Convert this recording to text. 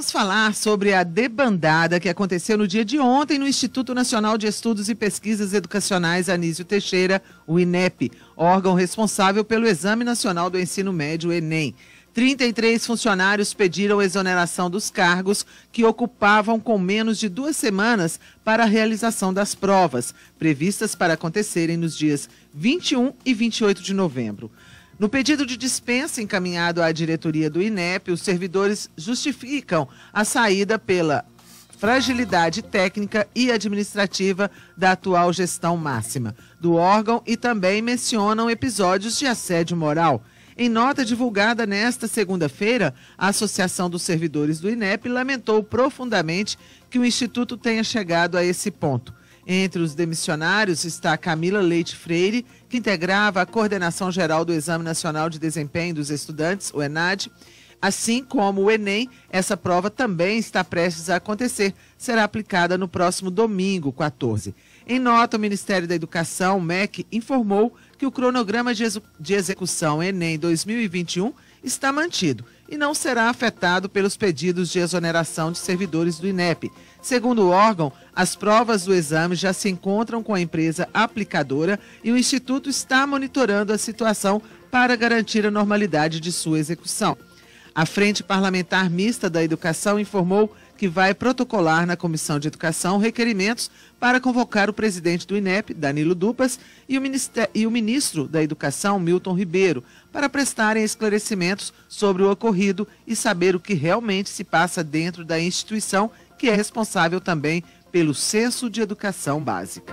vamos falar sobre a debandada que aconteceu no dia de ontem no Instituto Nacional de Estudos e Pesquisas Educacionais Anísio Teixeira, o INEP, órgão responsável pelo Exame Nacional do Ensino Médio, ENEM. 33 funcionários pediram exoneração dos cargos que ocupavam com menos de duas semanas para a realização das provas, previstas para acontecerem nos dias 21 e 28 de novembro. No pedido de dispensa encaminhado à diretoria do INEP, os servidores justificam a saída pela fragilidade técnica e administrativa da atual gestão máxima do órgão e também mencionam episódios de assédio moral. Em nota divulgada nesta segunda-feira, a Associação dos Servidores do INEP lamentou profundamente que o Instituto tenha chegado a esse ponto. Entre os demissionários está Camila Leite Freire, que integrava a coordenação geral do Exame Nacional de Desempenho dos Estudantes, o ENAD. Assim como o Enem, essa prova também está prestes a acontecer. Será aplicada no próximo domingo, 14. Em nota, o Ministério da Educação, o MEC, informou que o cronograma de, execução Enem 2021 está mantido e não será afetado pelos pedidos de exoneração de servidores do INEP. Segundo o órgão, as provas do exame já se encontram com a empresa aplicadora e o Instituto está monitorando a situação para garantir a normalidade de sua execução. A Frente Parlamentar Mista da Educação informou que vai protocolar na Comissão de Educação requerimentos para convocar o presidente do INEP, Danilo Dupas, e o, e o ministro da Educação, Milton Ribeiro, para prestarem esclarecimentos sobre o ocorrido e saber o que realmente se passa dentro da instituição que é responsável também pelo Censo de Educação Básica.